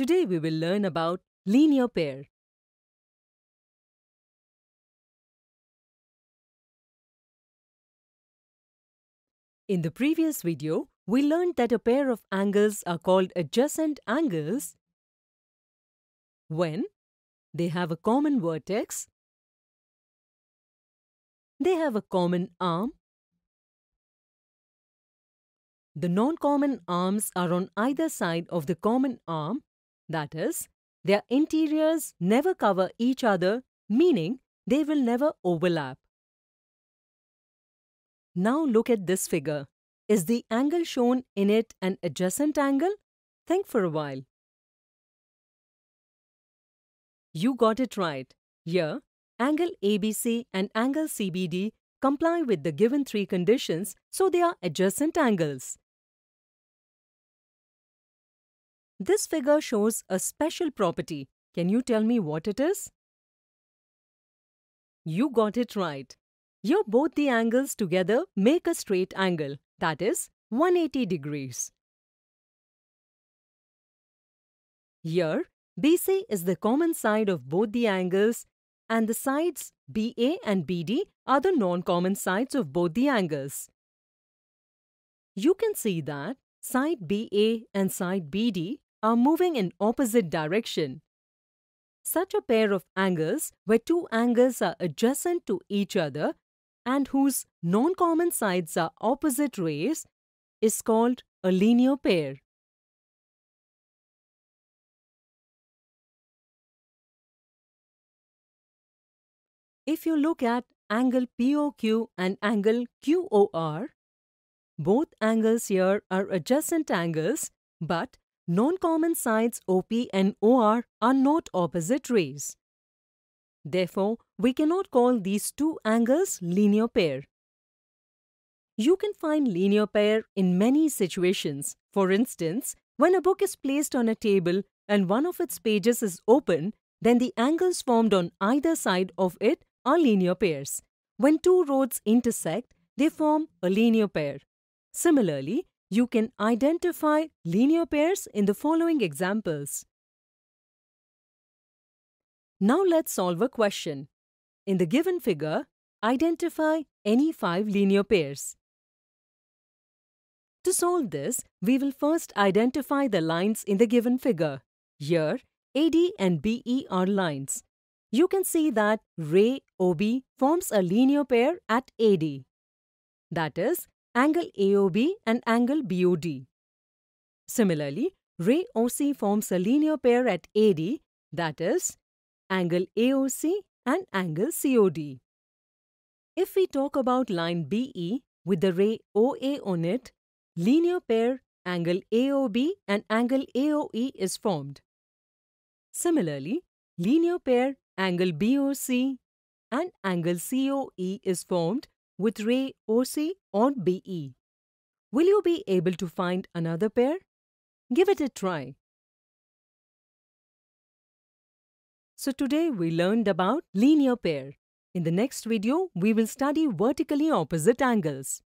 Today we will learn about linear pair. In the previous video, we learned that a pair of angles are called adjacent angles when they have a common vertex, they have a common arm, the non-common arms are on either side of the common arm that is, their interiors never cover each other, meaning they will never overlap. Now look at this figure. Is the angle shown in it an adjacent angle? Think for a while. You got it right. Here, angle ABC and angle CBD comply with the given three conditions, so they are adjacent angles. This figure shows a special property. Can you tell me what it is? You got it right. Here both the angles together make a straight angle, that is 180 degrees. Here, BC is the common side of both the angles and the sides BA and BD are the non-common sides of both the angles. You can see that side BA and side BD are moving in opposite direction. Such a pair of angles where two angles are adjacent to each other and whose non-common sides are opposite rays is called a linear pair. If you look at angle POQ and angle QOR, both angles here are adjacent angles but Non-common sides OP and OR are not opposite rays. Therefore, we cannot call these two angles linear pair. You can find linear pair in many situations. For instance, when a book is placed on a table and one of its pages is open, then the angles formed on either side of it are linear pairs. When two roads intersect, they form a linear pair. Similarly, you can identify linear pairs in the following examples. Now let's solve a question. In the given figure, identify any five linear pairs. To solve this, we will first identify the lines in the given figure. Here, AD and BE are lines. You can see that ray OB forms a linear pair at AD. That is, angle AOB and angle BOD. Similarly, ray OC forms a linear pair at AD, that is, angle AOC and angle COD. If we talk about line BE with the ray OA on it, linear pair angle AOB and angle AOE is formed. Similarly, linear pair angle BOC and angle COE is formed with ray OC or BE. Will you be able to find another pair? Give it a try. So today we learned about linear pair. In the next video, we will study vertically opposite angles.